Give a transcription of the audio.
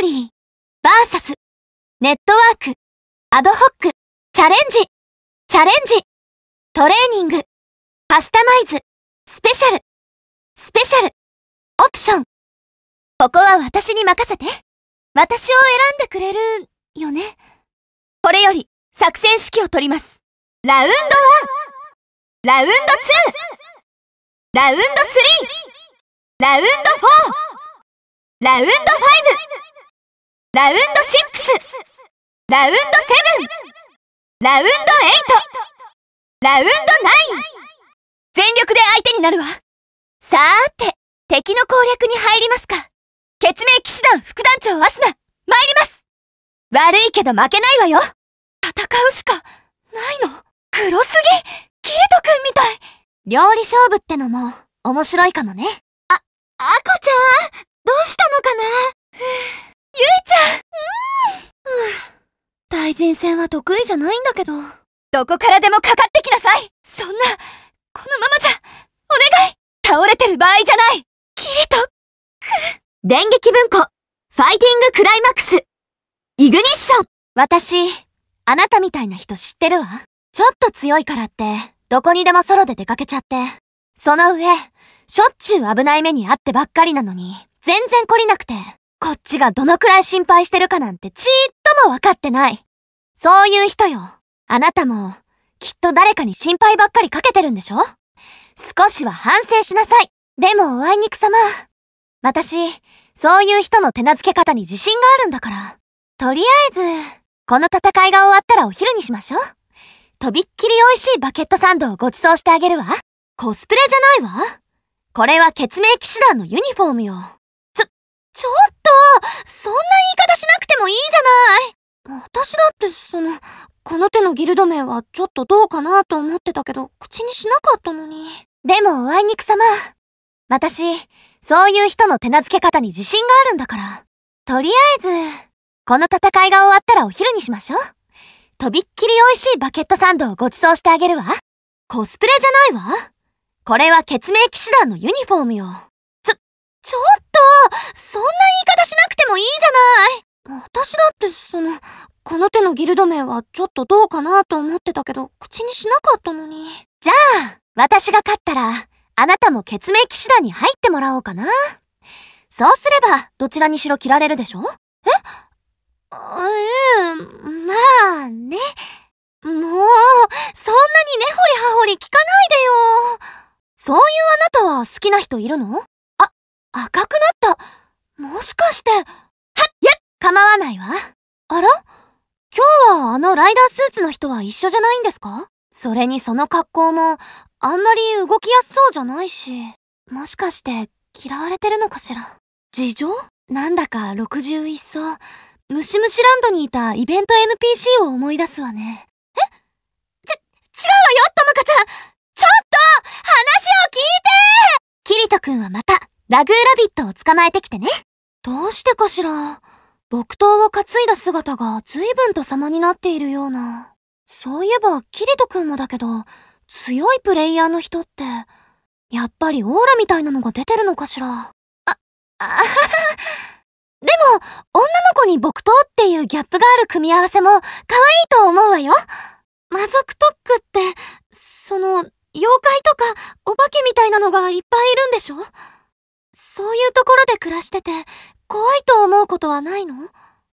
ーリー、バーサス、ネットワーク、アドホック、チャレンジ、チャレンジ、トレーニング、カスタマイズ、スペシャル、スペシャル、オプション。ここは私に任せて。私を選んでくれる、よね。これより、作戦指揮を取ります。ラウンド 1! ラウンド 2! ラウンド 3! ラウンド 4! ラウンド 5! ラウンド6ラウンド7ラウンド8ラウンド9全力で相手になるわさーて敵の攻略に入りますか決命騎士団副団長アスナ参ります悪いけど負けないわよ戦うしかないの黒すぎキエト君みたい料理勝負ってのも面白いかもねあ、アコちゃんどうしたのかな人戦は得意じゃないんだけど。どこからでもかかってきなさいそんな、このままじゃ、お願い倒れてる場合じゃないキリト、く、電撃文庫、ファイティングクライマックス、イグニッション私、あなたみたいな人知ってるわ。ちょっと強いからって、どこにでもソロで出かけちゃって。その上、しょっちゅう危ない目に遭ってばっかりなのに、全然懲りなくて、こっちがどのくらい心配してるかなんてちーっともわかってない。そういう人よ。あなたも、きっと誰かに心配ばっかりかけてるんでしょ少しは反省しなさい。でもおあいにくさま。私、そういう人の手なずけ方に自信があるんだから。とりあえず、この戦いが終わったらお昼にしましょう。とびっきり美味しいバケットサンドをご馳走してあげるわ。コスプレじゃないわ。これは血明騎士団のユニフォームよ。ちょ、ちょっと、そんな言い方しなくてもいいじゃない。私だってそのこの手のギルド名はちょっとどうかなと思ってたけど口にしなかったのにでもおあいにくさま私そういう人の手なずけ方に自信があるんだからとりあえずこの戦いが終わったらお昼にしましょうとびっきり美味しいバケットサンドをご馳走してあげるわコスプレじゃないわこれは血明騎士団のユニフォームよちょちょっとそんな言い方しなくてもいいじゃない私だってそのの手のギルド名はちょっとどうかなと思ってたけど、口にしなかったのに。じゃあ、私が勝ったら、あなたも決命騎士団に入ってもらおうかな。そうすれば、どちらにしろ着られるでしょえうん、まあね。もう、そんなに根掘り葉掘り聞かないでよ。そういうあなたは好きな人いるのあ、赤くなった。もしかして。はっやっ構わないわ。あら今日はあのライダースーツの人は一緒じゃないんですかそれにその格好もあんまり動きやすそうじゃないしもしかして嫌われてるのかしら事情なんだか61層ムシムシランドにいたイベント NPC を思い出すわねえち違うわよともかちゃんちょっと話を聞いてキリト君はまたラグーラビットを捕まえてきてねどうしてかしら木刀を担いだ姿が随分と様になっているような。そういえば、キリト君もだけど、強いプレイヤーの人って、やっぱりオーラみたいなのが出てるのかしら。あ、あはは。でも、女の子に木刀っていうギャップがある組み合わせも可愛いと思うわよ。魔族特区って、その、妖怪とかお化けみたいなのがいっぱいいるんでしょそういうところで暮らしてて怖いと思うことはないの